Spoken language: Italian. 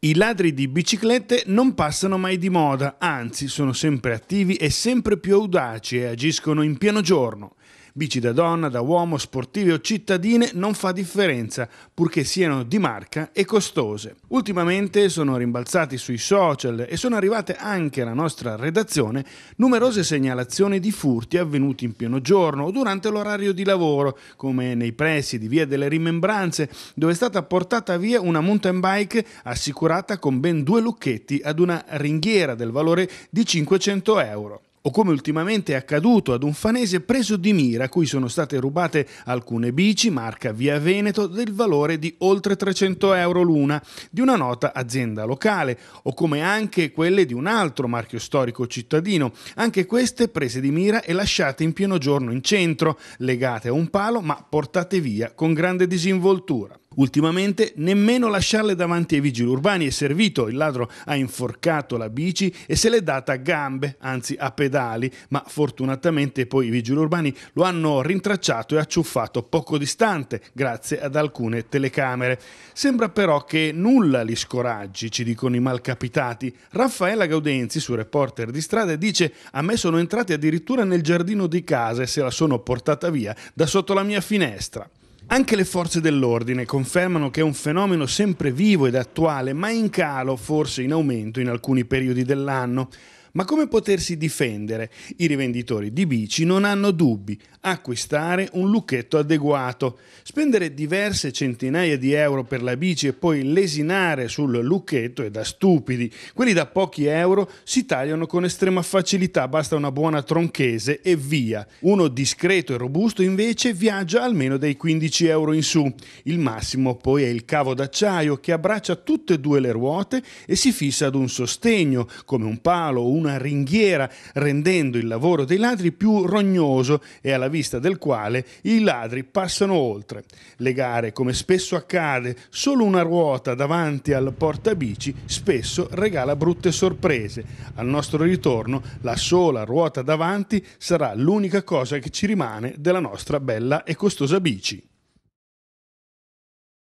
I ladri di biciclette non passano mai di moda, anzi sono sempre attivi e sempre più audaci e agiscono in pieno giorno. Bici da donna, da uomo, sportive o cittadine non fa differenza, purché siano di marca e costose. Ultimamente sono rimbalzati sui social e sono arrivate anche alla nostra redazione numerose segnalazioni di furti avvenuti in pieno giorno o durante l'orario di lavoro, come nei pressi di Via delle Rimembranze, dove è stata portata via una mountain bike assicurata con ben due lucchetti ad una ringhiera del valore di 500 euro o come ultimamente è accaduto ad un fanese preso di mira a cui sono state rubate alcune bici marca Via Veneto del valore di oltre 300 euro l'una di una nota azienda locale o come anche quelle di un altro marchio storico cittadino, anche queste prese di mira e lasciate in pieno giorno in centro, legate a un palo ma portate via con grande disinvoltura. Ultimamente nemmeno lasciarle davanti ai vigili urbani è servito, il ladro ha inforcato la bici e se l'è data a gambe, anzi a pedali, ma fortunatamente poi i vigili urbani lo hanno rintracciato e acciuffato poco distante grazie ad alcune telecamere. Sembra però che nulla li scoraggi, ci dicono i malcapitati. Raffaella Gaudenzi su Reporter di strada dice a me sono entrati addirittura nel giardino di casa e se la sono portata via da sotto la mia finestra. Anche le forze dell'ordine confermano che è un fenomeno sempre vivo ed attuale, ma in calo, forse in aumento in alcuni periodi dell'anno. Ma come potersi difendere? I rivenditori di bici non hanno dubbi. Acquistare un lucchetto adeguato. Spendere diverse centinaia di euro per la bici e poi lesinare sul lucchetto è da stupidi. Quelli da pochi euro si tagliano con estrema facilità, basta una buona tronchese e via. Uno discreto e robusto invece viaggia almeno dai 15 euro in su. Il massimo poi è il cavo d'acciaio che abbraccia tutte e due le ruote e si fissa ad un sostegno, come un palo o un una ringhiera, rendendo il lavoro dei ladri più rognoso e alla vista del quale i ladri passano oltre. Le gare, come spesso accade, solo una ruota davanti al portabici spesso regala brutte sorprese. Al nostro ritorno la sola ruota davanti sarà l'unica cosa che ci rimane della nostra bella e costosa bici.